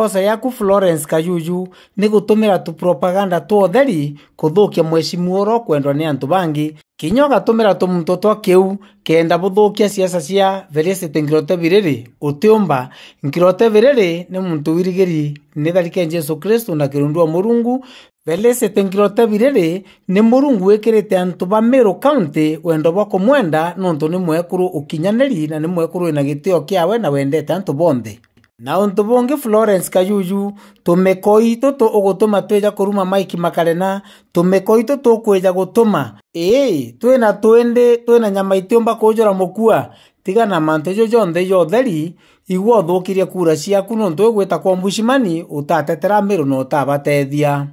kosa yaku Florence Kayuyu ni gå tu propaganda tu ũtheri kå thå oro kwendwa nä antå bangi kinya ågatå mä ra twa kä kenda gå thå kia ciaca cia Felicity Ngirotebi rä rä å tä åmba Ngirotebi rä rä tharike Jesu Kristo na kirundua murungu må rungu Felicity Ngirotebi rä rä nä te ba mä rå kauntä wendo bwa kå mwenda nontå nä na ni mwekå rå na gä na wendete antå bonthe na untu bungi florence kayuyu tumeko itu tu ugutuma twija kuruma maiki makarena tumeko itu tukwija gutuma ii twina twindi twina nyama itiumba kujura mukua na mantu ijo jonthe jotheri igua uthukirie kura ciaku nuntu igwita kwa mbucimani utatetera miru na utabatethia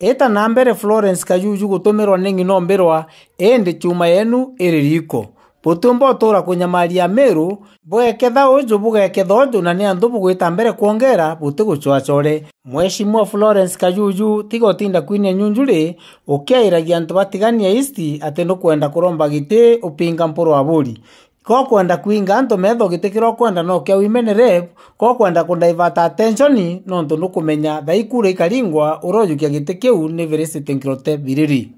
ita na mbere florence kayuyu gutumirwa ni ng'ino mbirwa indi chuma yenu iri riko butumba utura kunyamaria miru bwekitha unju bugekitha unju na ni anthu bugwita mbere kwongera butiguchwachore mweshimua florence kajuju tiga utinda kwinia nyunjuri ukiairagia antu batigania isti ati nukwenda kuromba giti upinga mpuro wa buri ko kwenda kuinga antu metho giti kira ukwenda no kia women rep ko kwenda kundaivata attention nontu nukumenya thaikura ikaringwa urojukia giti kiu ni virisitinkirote biriri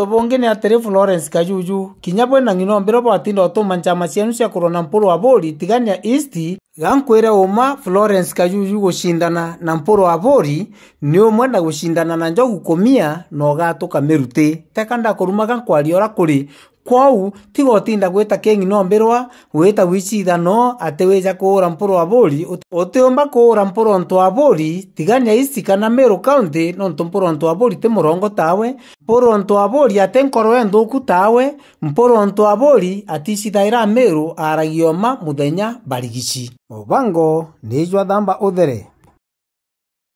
tuvungini atirifu Lawrence Kajuju kinyabwe na ng'inombiro bwatinda to mancha cienu cia corona mpuru wa bori tigania east gankwire oma Florence Kajuju gucindana na mpuru wa bori ni omwe na gucindana na njogu komia na gatuka meruti teka ndakuruma gankwaria ura kuri kwou ti gotinda gwita keng'ino mbirwa gwita wichithano no wija kuura mpuru wa buri utiumba kuura mpuru ntu wa buri tigania isi kana Meru County nontu mpuru ntu wa buri ti murongo tawe mpuru ontu wa buri ati nkoro nthuku tawe mpuru ontu wa buri ati ira Meru aragioma muthenya barigici obango niijwa thamba uthere